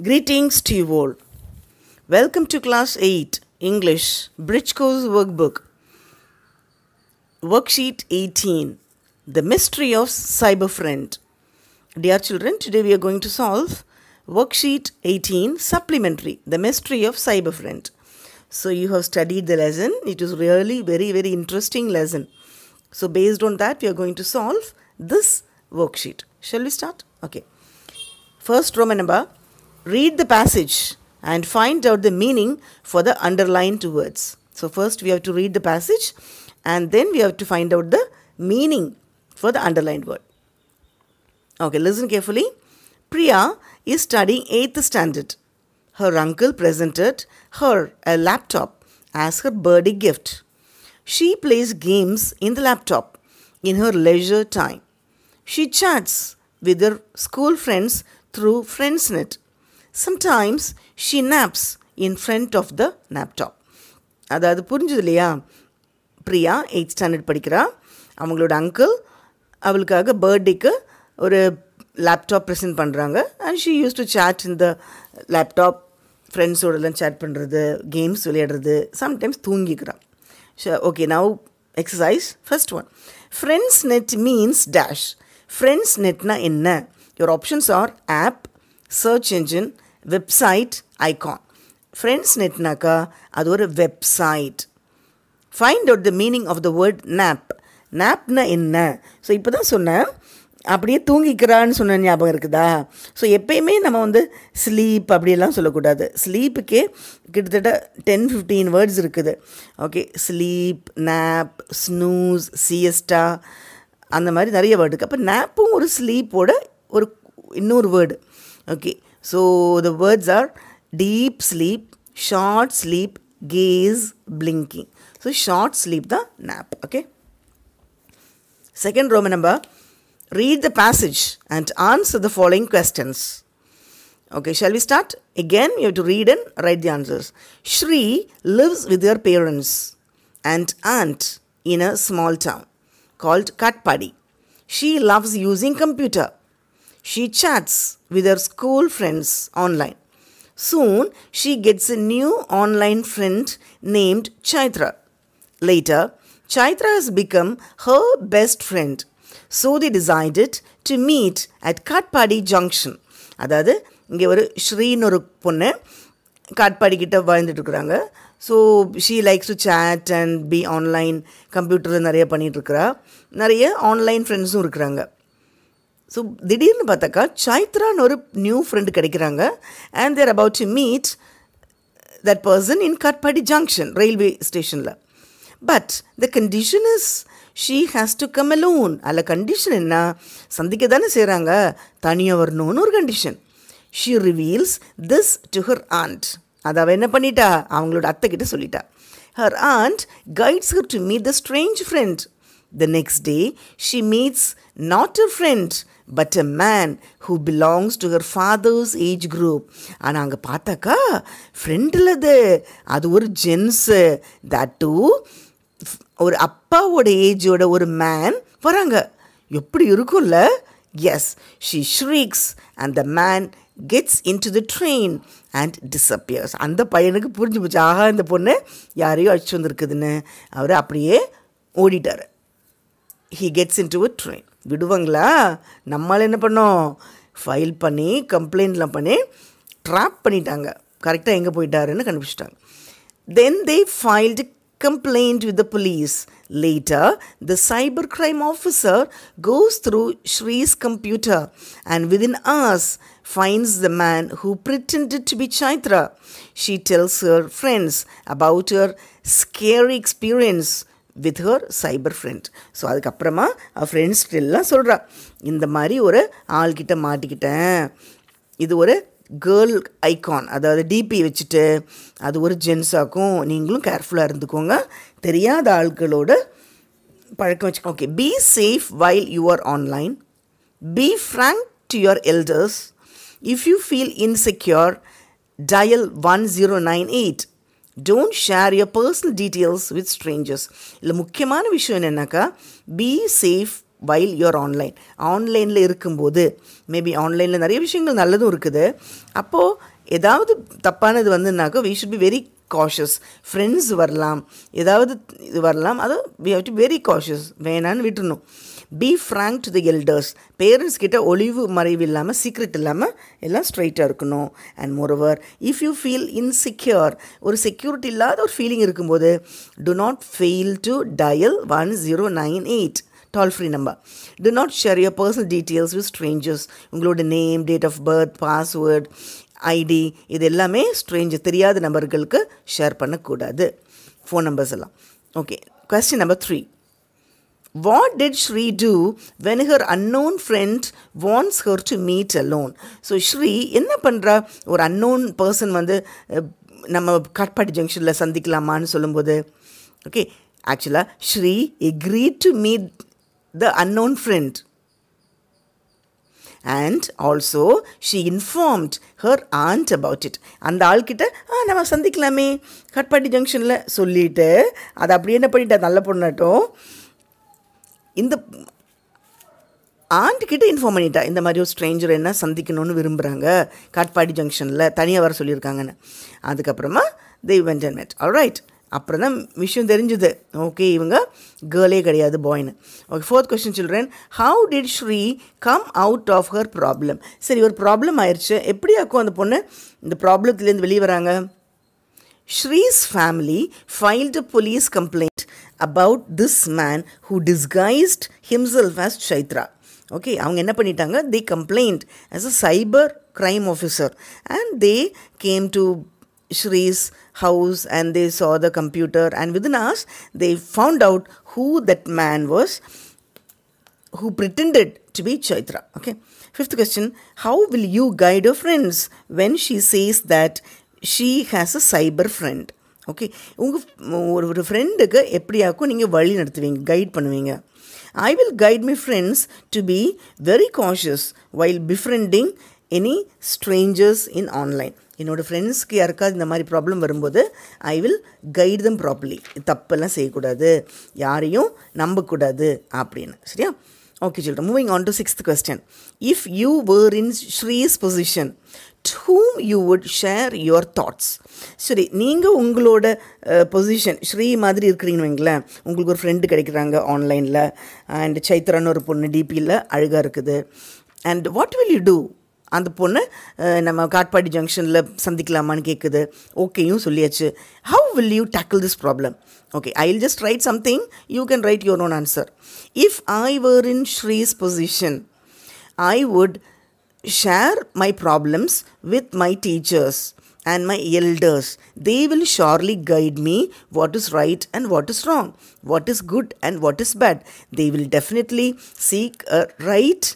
Greetings to you all. Welcome to Class 8 English Bridge Course Workbook. Worksheet 18 The Mystery of Cyber Friend. Dear children, today we are going to solve Worksheet 18 Supplementary The Mystery of Cyber Friend. So, you have studied the lesson. It is really very, very interesting lesson. So, based on that, we are going to solve this worksheet. Shall we start? Okay. First Roman number read the passage and find out the meaning for the underlined words. So, first we have to read the passage and then we have to find out the meaning for the underlined word. Okay, listen carefully. Priya is studying 8th standard. Her uncle presented her a laptop as her birthday gift. She plays games in the laptop in her leisure time. She chats with her school friends through FriendsNet. Sometimes she naps in front of the laptop அதாவது புரிஞ்சுது இல்லையா Priya eight standard படிக்கிறா அவங்களோட uncle அவளுக்காக பர்த்டேக்கு ஒரு laptop present பண்ணுறாங்க and she use to chat இந்த லேப்டாப் ஃப்ரெண்ட்ஸோடலாம் சேட் பண்ணுறது கேம்ஸ் விளையாடுறது சம்டைம்ஸ் தூங்கிக்கிறான் so okay now exercise first one friends net means dash friends நெட்னா என்ன your options are of search engine website icon friends நெட்னாக்கா அது ஒரு website find out the meaning of the word nap நேப்னா என்ன so இப்போ தான் சொன்னேன் அப்படியே தூங்கிக்கிறான்னு சொன்ன ஞாபகம் இருக்குதா ஸோ எப்பயுமே நம்ம வந்து ஸ்லீப் அப்படியெல்லாம் சொல்லக்கூடாது ஸ்லீப்புக்கே கிட்டத்தட்ட டென் ஃபிஃப்டீன் வேர்ட்ஸ் இருக்குது okay sleep nap snooze siesta அந்த மாதிரி நிறைய வேர்டு இருக்குது அப்போ நேப்பும் ஒரு ஸ்லீப்போட ஒரு இன்னொரு word okay So the words are deep sleep, short sleep, gaze, blinking. So short sleep, the nap. Okay. Second Roman number, read the passage and answer the following questions. Okay, shall we start? Again, you have to read and write the answers. Shri lives with her parents and aunt in a small town called Katpadi. She loves using computer. she chats with her school friends online. Soon, she gets a new online friend named Chaitra. Later, Chaitra has become her best friend. So they decided to meet at Katpadi Junction. அதாவது இங்கே ஒரு ஸ்ரீன்னு ஒரு பொண்ணு காட்பாடி கிட்ட வாழ்ந்துட்டுருக்குறாங்க so she likes to chat and be online கம்ப்யூட்டரில் நிறைய பண்ணிகிட்ருக்குறா நிறைய ஆன்லைன் ஃப்ரெண்ட்ஸும் இருக்கிறாங்க ஸோ திடீர்னு பார்த்தாக்கா சைத்ரான்னு ஒரு நியூ ஃப்ரெண்டு கிடைக்கிறாங்க and they're about to meet that person in Katpadi junction railway ஸ்டேஷனில் but the condition is she has to come alone அதில் கண்டிஷன் என்ன சந்திக்க தானே செய்கிறாங்க தனியாக வரணும்னு ஒரு condition she reveals this to her aunt அதை அவள் என்ன பண்ணிட்டா அவங்களோட அத்தைக்கிட்ட சொல்லிட்டா her aunt guides her to meet the strange friend the next day she meets not a friend but a man who belongs to her father's age group ஆனால் அங்கே பார்த்தாக்கா ஃப்ரெண்டில் அது அது ஒரு ஜென்ஸு தட் டூ ஒரு அப்பாவோட ஏஜோட ஒரு மேன் வராங்க எப்படி இருக்கும்ல as she shrieks and the man gets into the train and disappears அந்த பையனுக்கு புரிஞ்சு போச்சு ஆகா இந்த பொண்ணு யாரையும் அழிச்சு வந்திருக்குதுன்னு அவர் அப்படியே ஓடிட்டார் he gets into a train விடுவாங்களா நம்மளால் என்ன பண்ணோம் ஃபைல் பண்ணி கம்ப்ளைண்ட்லாம் பண்ணி ட்ராப் பண்ணிட்டாங்க கரெக்டாக எங்கே போயிட்டாருன்னு கண்டுபிடிச்சிட்டாங்க then they filed complaint with the police later the cyber crime officer goes through Shri's computer and within hours finds the man who pretended to be Chaitra she tells her friends about her scary experience with her cyber friend so அதுக்கப்புறமா friends எல்லாம் சொல்கிறா இந்த மாதிரி ஒரு ஆள்கிட்ட மாட்டிக்கிட்டேன் இது ஒரு கேர்ள் ஐகான் அதாவது டிபி வச்சுட்டு அது ஒரு ஜென்ஸாக்கும் நீங்களும் கேர்ஃபுல்லாக இருந்துக்கோங்க தெரியாத ஆள்களோட பழக்கம் வச்சு okay be safe while you're online be frank to your elders if you feel insecure dial one zero nine eight don't share your personal details with strangers இல்லை முக்கியமான விஷயம் என்னென்னாக்கா be safe while your online ஆன்லைனில் இருக்கும்போது maybe ஆன்லைனில் நிறைய விஷயங்கள் நல்லதும் இருக்குது அப்போது ஏதாவது தப்பானது வந்துனாக்கா we should be very cautious friends வரலாம் ஏதாவது இது வரலாம் அதுவும் we have to very cautious வேணான்னு விட்டுருணும் be frank to the elders parents கிட்ட ஒளிவு மறைவு இல்லாமல் சீக்ரெட் இல்லாமல் எல்லாம் ஸ்ட்ரைட்டாக இருக்கணும் and moreover if you feel insecure ஒரு செக்யூரிட்டி இல்லாத ஒரு ஃபீலிங் இருக்கும்போது do not fail to dial one zero nine eight toll free number do not share your personal details with strangers உங்களோட name date of birth password ID இது எல்லாமே stranger தெரியாத நபர்களுக்கு share பண்ணக்கூடாது ஃபோன் நம்பர்ஸ் எல்லாம் okay question number three did Shri do when her unknown friend friend her to meet alone so Shri என்ன பண்ணுறா ஒரு அன்னோன் பர்சன் வந்து நம்ம காட்பாடி ஜங்ஷனில் சந்திக்கலாமான்னு சொல்லும்போது ஓகே ஆக்சுவலாக Shri agree to meet the unknown friend and also she informed her aunt about it அந்த ஆள்கிட்ட ஆ நம்ம சந்திக்கலாமே கட்பாட்டி ஜங்ஷனில் சொல்லிவிட்டு அதை அப்படியே என்ன பண்ணிட்டா நல்ல பொண்ணாட்டும் இந்த ஆண்ட்கிட்ட இன்ஃபார்ம் பண்ணிட்டா இந்த மாதிரி ஒரு ஸ்ட்ரேஞ்சர் என்ன சந்திக்கணும்னு விரும்புகிறாங்க காட்பாடி ஜங்ஷனில் தனியாக வர சொல்லியிருக்காங்கன்னு அதுக்கப்புறமா தெய் வெஞ்சன் மேட் ஆல் ரைட் அப்புறம் தான் விஷயம் தெரிஞ்சுது ஓகே இவங்க கேர்ளே கிடையாது பாய்னு okay fourth question children how did Shri come out of her problem சரி ஒரு ப்ராப்ளம் ஆயிடுச்சு எப்படியாக்கும் அந்த பொண்ணு இந்த ப்ராப்ளத்துலேருந்து வெளியே வராங்க Shri's family filed police complaint About this man who disguised himself as Chaitra okay அவங்க என்ன பண்ணிட்டாங்க they complaint as a cyber crime officer and they came Shri's house and they saw the computer and within us they found out who that man was who pretended to be Chaitra. Okay. Fifth question How will you guide your friends when she says that she has a cyber friend? Okay உங்கள் ஒரு ஒரு ஃப்ரெண்டுக்கு எப்படியாக்கும் நீங்கள் வழி நடத்துவீங்க guide பண்ணுவீங்க I will guide my friends to be very cautious while befriending any strangers in online என்னோடய ஃப்ரெண்ட்ஸ்க்கு யாருக்காவது இந்த மாதிரி ப்ராப்ளம் வரும்போது I will guide them properly தப்பெல்லாம் செய்யக்கூடாது யாரையும் நம்பக்கூடாது அப்படின்னு சரியா ஓகே சொல்கிறேன் moving on to sixth question if you were in Shri's position with whom you would share your thoughts சரி நீங்கள் உங்களோட பொசிஷன் ஸ்ரீ மாதிரி இருக்கிறீங்கன்னு வைங்களேன் உங்களுக்கு ஒரு ஃப்ரெண்டு கிடைக்கிறாங்க ஆன்லைனில் அண்ட் சைத்ரான்னு ஒரு பொண்ணு டிபியில் அழகாக இருக்குது and what will you do அந்த பொண்ணு நம்ம காட்பாடி ஜங்ஷனில் சந்திக்கலாமான்னு கேட்குது ஓகேயும் சொல்லியாச்சு how will you tackle this problem okay I will just write something you can write your own answer if I were in Shri's position I would share my problems with my teachers and my elders. They will surely guide me what is right and what is wrong, what is good and what is bad. They will definitely seek a right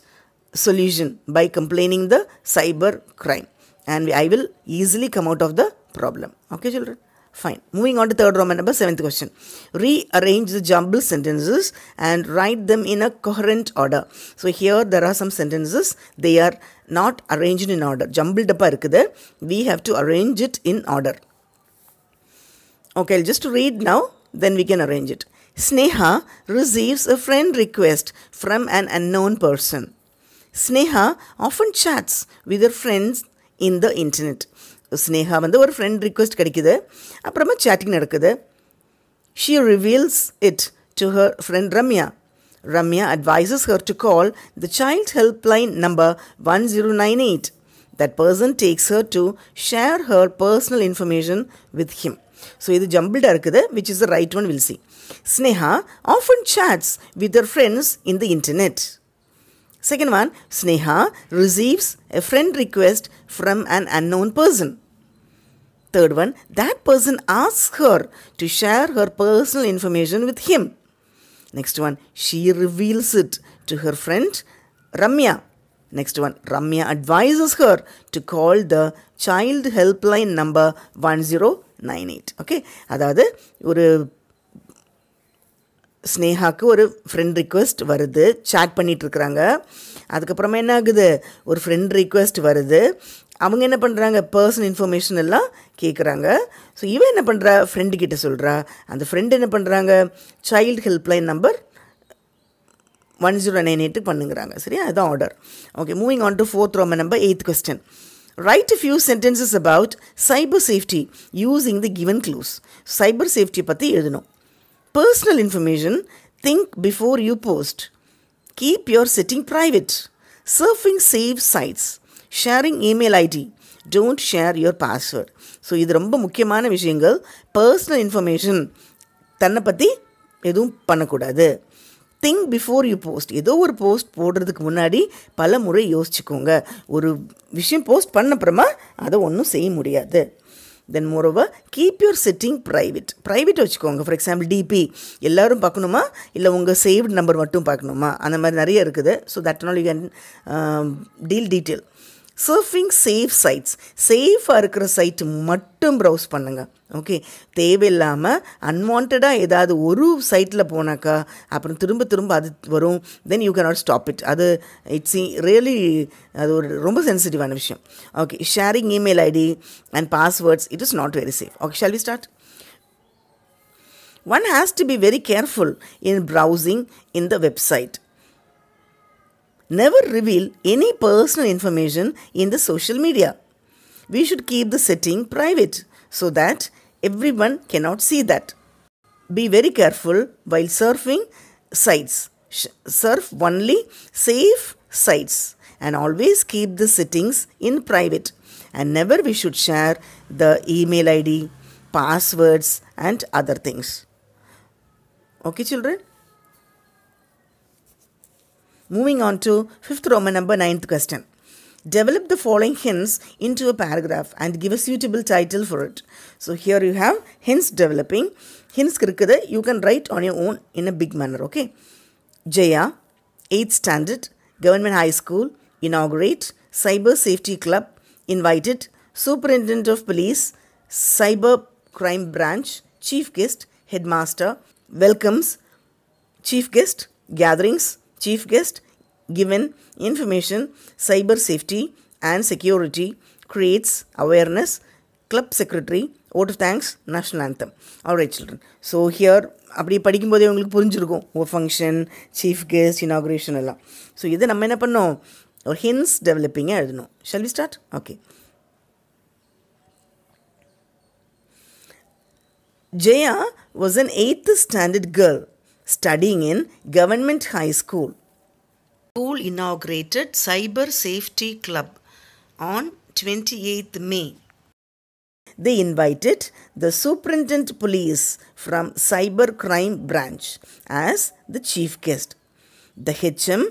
solution by complaining the cyber crime and I will easily come out of the problem. Okay, children. Fine. Moving on to third Roman number, seventh question. Rearrange the jumble sentences and write them in a coherent order. So here there are some sentences. They are not arranged in order. Jumbled up We have to arrange it in order. Okay, I'll just read now. Then we can arrange it. Sneha receives a friend request from an unknown person. Sneha often chats with her friends in the internet. Sneha வந்து ஒரு friend request கிடைக்குது அப்புறமா chatting நடக்குது she reveals it to her friend Ramya Ramya advises her to call the child helpline number one zero nine eight that person takes her to share her personal information with him so இது ஜம்பிள்டாக இருக்குது which is the right one will see Sneha often chats with her friends in the internet Second one, Sneha receives a friend request from an unknown person. Third one, that person asks her to share her personal information with him. Next one, she reveals it to her friend Ramya. Next one, Ramya advises her to call the child helpline number one zero nine eight okay அதாவது ஒரு ஸ்னேகாவுக்கு ஒரு friend request வருது chat பண்ணிகிட்ருக்குறாங்க அதுக்கப்புறமா என்ன ஆகுது ஒரு ஃப்ரெண்ட் ரிக்வெஸ்ட் வருது அவங்க என்ன பண்ணுறாங்க பர்சனல் இன்ஃபர்மேஷன் எல்லாம் கேட்குறாங்க ஸோ இவன் என்ன பண்ணுறா ஃப்ரெண்டு கிட்ட சொல்கிறா அந்த ஃப்ரெண்டு என்ன பண்ணுறாங்க child helpline number one zero nine எயிட்டுக்கு பண்ணுங்கிறாங்க சரியா அதுதான் order okay moving on to fourth Roman number eighth question write few sentences about cyber safety using the given clues cyber சேஃப்டியை பற்றி எழுதணும் personal information think before you post keep your setting private surfing safe sites sharing email ID don't share your password so இது ரொம்ப முக்கியமான விஷயங்கள் personal information தன்னை பற்றி எதுவும் பண்ணக்கூடாது திங்க் பிஃபோர் யூ போஸ்ட் ஏதோ ஒரு போஸ்ட் போடுறதுக்கு முன்னாடி பல முறை யோசிச்சுக்கோங்க ஒரு விஷயம் போஸ்ட் பண்ண அப்புறமா அதை ஒன்றும் செய்ய முடியாது then moreover keep your setting private private வச்சுக்கோங்க ஃபார் எக்ஸாம்பிள் டிபி எல்லோரும் பார்க்கணுமா இல்லை உங்கள் சேவ்டு நம்பர் மட்டும் பார்க்கணுமா அந்த மாதிரி நிறைய இருக்குது ஸோ தட் நாள் you can deal detail surfing safe sites சேஃபாக இருக்கிற சைட் மட்டும் ப்ரௌஸ் பண்ணுங்கள் ஓகே தேவையில்லாமல் அன்வான்டாக ஏதாவது ஒரு சைட்டில் போனாக்கா அப்புறம் திரும்ப திரும்ப அது வரும் then you cannot stop it அது இட்ஸ் ரியலி அது ஒரு ரொம்ப சென்சிட்டிவான விஷயம் okay sharing email ID and passwords it is not very safe okay shall we start one has to be very careful in browsing in the website Never reveal any personal information in the social media. We should keep the setting private so that everyone cannot see that. Be very careful while surfing sites. Surf only safe sites and always keep the settings in private. And never we should share the email ID, passwords and other things. Okay children? Moving on to fifth Roman number ninth question. Develop the following hints into a paragraph and give a suitable title for it. So here you have hints developing. Hints இருக்குது you can write on your own in a big manner. Okay. Jaya, 8th standard, Government High School, inaugurate, Cyber Safety Club, invited, Superintendent of Police, Cyber Crime Branch, Chief Guest, Headmaster, welcomes, Chief Guest, gatherings, chief guest given information cyber safety and security creates awareness club secretary vote of thanks national anthem all right children so here அப்படி படிக்கும்போதே உங்களுக்கு புரிஞ்சிருக்கும் oh function chief guest inauguration எல்லாம் so இதை நம்ம என்ன பண்ணோம் ஒரு ஹின்ஸ் டெவலப்பிங்காக எழுதணும் shall we start okay Jaya was an 8th standard girl studying in government high school. School inaugurated Cyber Safety Club on 28th May. They invited the Superintendent Police from Cyber Crime Branch as the chief guest. The HM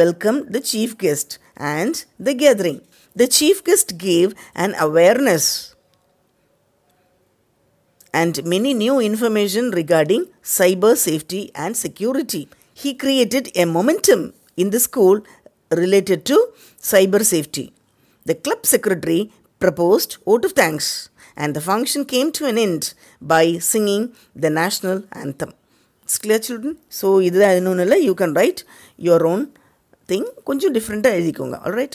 welcomed the chief guest and the gathering. The chief guest gave an awareness and many new information regarding cyber safety and security. He created a momentum in the school related to cyber safety. The club secretary proposed vote of thanks and the function came to an end by singing the national anthem. It's clear children? So, you can write your own thing. கொஞ்சம் டிஃப்ரெண்ட்டாக எழுதிக்கோங்க alright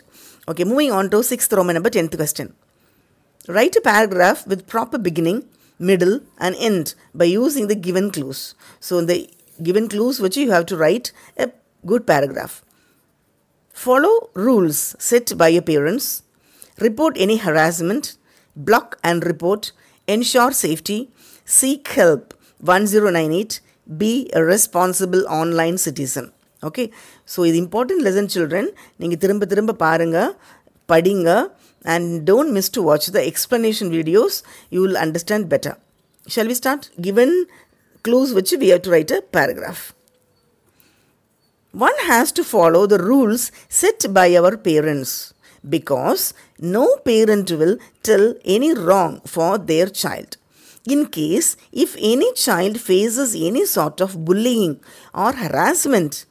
okay moving on to sixth Roman number tenth question. Write a paragraph with proper beginning middle and end by using the given clues. So in the given clues which you have to write a good paragraph. Follow rules set by your parents. Report any harassment. Block and report. Ensure safety. Seek help. 1098. Be a responsible online citizen. Okay. So இது important lesson, children. நீங்கள் திரும்ப திரும்ப பாருங்கள் and don't miss to watch the explanation videos. You will understand better. Shall we start? Given clues which we have to write a paragraph. One has to follow the rules set by our parents because no parent will tell any wrong for their child. In case if any child faces any sort of bullying or harassment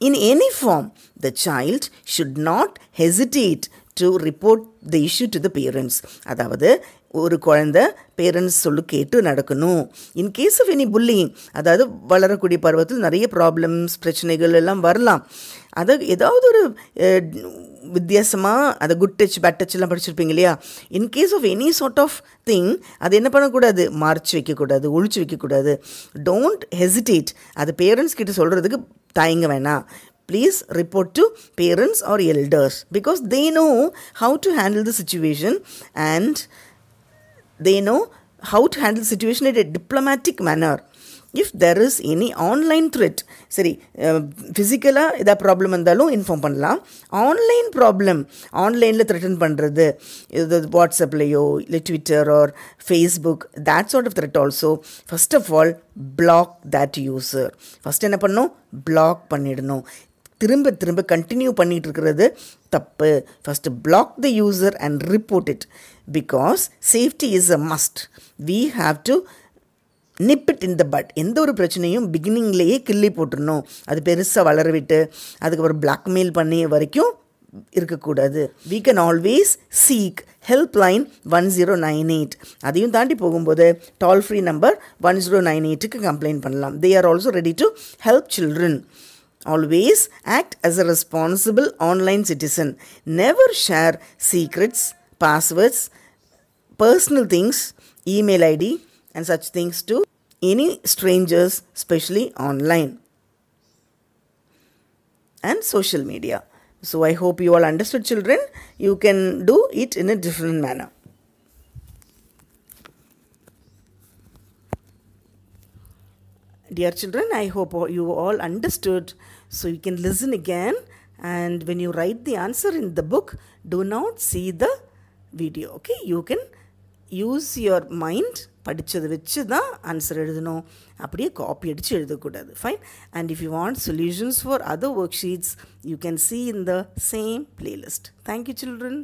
in any form, the child should not hesitate to report the issue to the parents அதாவது ஒரு குழந்த parents சொல்லு கேட்டு நடக்கணும் in case of any bullying அதாவது வளரக்கூடிய பருவத்தில் நிறைய ப்ராப்ளம்ஸ் பிரச்சனைகள் எல்லாம் வரலாம் அதை ஏதாவது ஒரு வித்தியாசமாக அதை குட் டச் பேட் டச்லாம் படிச்சிருப்பீங்க இல்லையா in case of any sort of thing அது என்ன பண்ணக்கூடாது மறைச்சு வைக்கக்கூடாது ஒழிச்சு வைக்கக்கூடாது டோன்ட் ஹெசிடேட் அது பேரண்ட்ஸ் கிட்ட சொல்கிறதுக்கு தயங்க வேணாம் please report to parents or elders because they know how to handle the situation and they know how to handle situation it in diplomatic manner if there is any online threat சரி ஃபிசிக்கலாக எதாவது problem இருந்தாலும் inform பண்ணலாம் online problem ஆன்லைனில் threaten பண்ணுறது இது வாட்ஸ்அப்லேயோ இல்லை Twitter or Facebook that sort of threat also first of all block that user first என்ன பண்ணணும் பிளாக் பண்ணிடணும் திரும்ப திரும்ப கண்டினியூ பண்ணிகிட்டு இருக்கிறது தப்பு first block the user and report it because safety is a must we have to nip it in the bud எந்த ஒரு பிரச்சனையும் பிகினிங்லேயே கிள்ளி போட்டுடணும் அது பெருசாக வளரவிட்டு அதுக்கப்புறம் பிளாக்மெயில் பண்ணி வரைக்கும் இருக்கக்கூடாது we can always seek help line one zero nine eight அதையும் தாண்டி போகும்போது toll free number one zero nine எயிட்டுக்கு கம்ப்ளைண்ட் பண்ணலாம் they are also ready to help children Always act as a responsible online citizen. Never share secrets, passwords, personal things, email ID, and such things to any strangers, especially online and social media. So, I hope you all understood, children. You can do it in a different manner. Dear children, I hope you all understood. So you can listen again and when you write the answer in the book, do not see the video. Okay, you can use your mind படித்ததை வச்சு தான் answer எழுதணும் அப்படியே copy அடித்து எழுதக்கூடாது fine and if you want solutions for other work sheets you can see in the same playlist thank you children